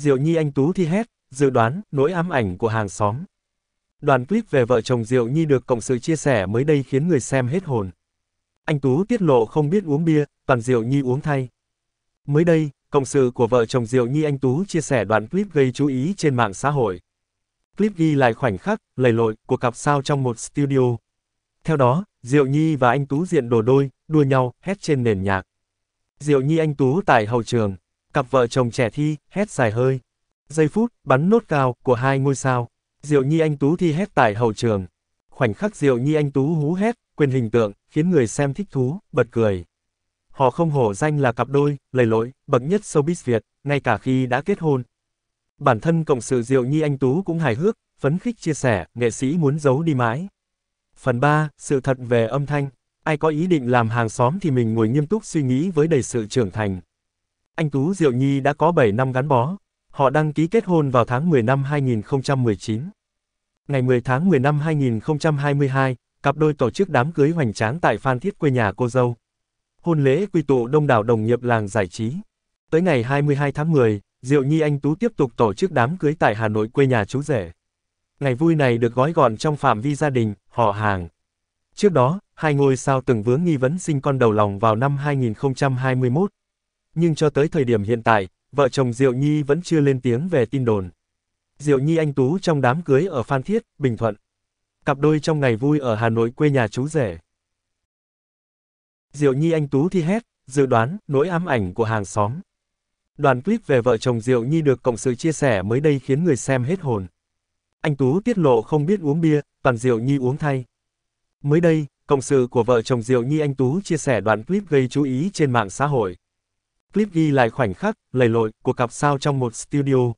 Diệu Nhi anh Tú thi hét, dự đoán, nỗi ám ảnh của hàng xóm. Đoàn clip về vợ chồng Diệu Nhi được cộng sự chia sẻ mới đây khiến người xem hết hồn. Anh Tú tiết lộ không biết uống bia, toàn Diệu Nhi uống thay. Mới đây, cộng sự của vợ chồng Diệu Nhi anh Tú chia sẻ đoạn clip gây chú ý trên mạng xã hội. Clip ghi lại khoảnh khắc, lầy lội của cặp sao trong một studio. Theo đó, Diệu Nhi và anh Tú diện đồ đôi, đua nhau, hét trên nền nhạc. Diệu Nhi anh Tú tại hậu trường cặp vợ chồng trẻ thi, hét dài hơi. Giây phút, bắn nốt cao, của hai ngôi sao. Diệu Nhi Anh Tú thi hét tại hậu trường. Khoảnh khắc Diệu Nhi Anh Tú hú hét, quên hình tượng, khiến người xem thích thú, bật cười. Họ không hổ danh là cặp đôi, lầy lội, bậc nhất showbiz Việt, ngay cả khi đã kết hôn. Bản thân cộng sự Diệu Nhi Anh Tú cũng hài hước, phấn khích chia sẻ, nghệ sĩ muốn giấu đi mãi. Phần 3, sự thật về âm thanh. Ai có ý định làm hàng xóm thì mình ngồi nghiêm túc suy nghĩ với đầy sự trưởng thành anh Tú Diệu Nhi đã có 7 năm gắn bó. Họ đăng ký kết hôn vào tháng 10 năm 2019. Ngày 10 tháng 10 năm 2022, cặp đôi tổ chức đám cưới hoành tráng tại Phan Thiết quê nhà cô dâu. Hôn lễ quy tụ đông đảo đồng nghiệp làng giải trí. Tới ngày 22 tháng 10, Diệu Nhi Anh Tú tiếp tục tổ chức đám cưới tại Hà Nội quê nhà chú rể. Ngày vui này được gói gọn trong phạm vi gia đình, họ hàng. Trước đó, hai ngôi sao từng vướng nghi vấn sinh con đầu lòng vào năm 2021, nhưng cho tới thời điểm hiện tại, vợ chồng Diệu Nhi vẫn chưa lên tiếng về tin đồn. Diệu Nhi anh Tú trong đám cưới ở Phan Thiết, Bình Thuận. Cặp đôi trong ngày vui ở Hà Nội quê nhà chú rể. Diệu Nhi anh Tú thi hét, dự đoán, nỗi ám ảnh của hàng xóm. Đoàn clip về vợ chồng Diệu Nhi được cộng sự chia sẻ mới đây khiến người xem hết hồn. Anh Tú tiết lộ không biết uống bia, toàn Diệu Nhi uống thay. Mới đây, cộng sự của vợ chồng Diệu Nhi anh Tú chia sẻ đoạn clip gây chú ý trên mạng xã hội. Clip ghi lại khoảnh khắc, lầy lội, của cặp sao trong một studio.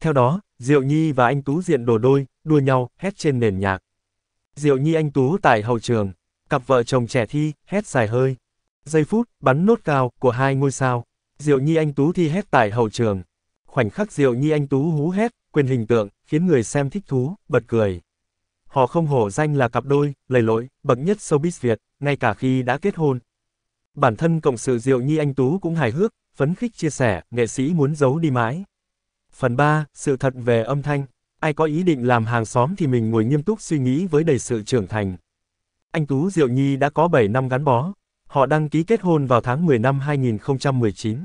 Theo đó, Diệu Nhi và anh Tú diện đồ đôi, đua nhau, hét trên nền nhạc. Diệu Nhi anh Tú tại hậu trường, cặp vợ chồng trẻ thi, hét dài hơi. Giây phút, bắn nốt cao, của hai ngôi sao. Diệu Nhi anh Tú thi hét tại hậu trường. Khoảnh khắc Diệu Nhi anh Tú hú hét, quên hình tượng, khiến người xem thích thú, bật cười. Họ không hổ danh là cặp đôi, lầy lội, bậc nhất showbiz Việt, ngay cả khi đã kết hôn, Bản thân cộng sự Diệu Nhi Anh Tú cũng hài hước, phấn khích chia sẻ, nghệ sĩ muốn giấu đi mãi. Phần 3, sự thật về âm thanh. Ai có ý định làm hàng xóm thì mình ngồi nghiêm túc suy nghĩ với đầy sự trưởng thành. Anh Tú Diệu Nhi đã có 7 năm gắn bó. Họ đăng ký kết hôn vào tháng 10 năm 2019.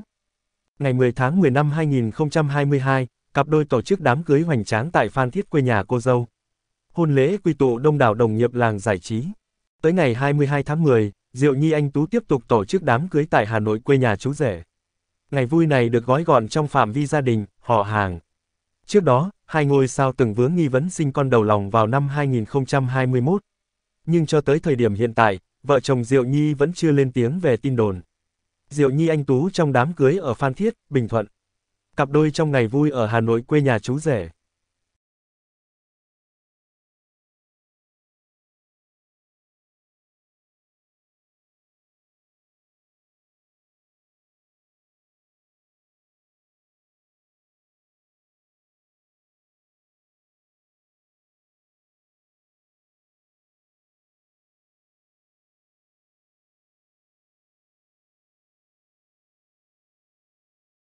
Ngày 10 tháng 10 năm 2022, cặp đôi tổ chức đám cưới hoành tráng tại Phan Thiết quê nhà cô dâu. Hôn lễ quy tụ đông đảo đồng nghiệp làng giải trí. Tới ngày 22 tháng 10, Diệu Nhi Anh Tú tiếp tục tổ chức đám cưới tại Hà Nội quê nhà chú rể. Ngày vui này được gói gọn trong phạm vi gia đình, họ hàng. Trước đó, hai ngôi sao từng vướng nghi vấn sinh con đầu lòng vào năm 2021. Nhưng cho tới thời điểm hiện tại, vợ chồng Diệu Nhi vẫn chưa lên tiếng về tin đồn. Diệu Nhi Anh Tú trong đám cưới ở Phan Thiết, Bình Thuận. Cặp đôi trong ngày vui ở Hà Nội quê nhà chú rể.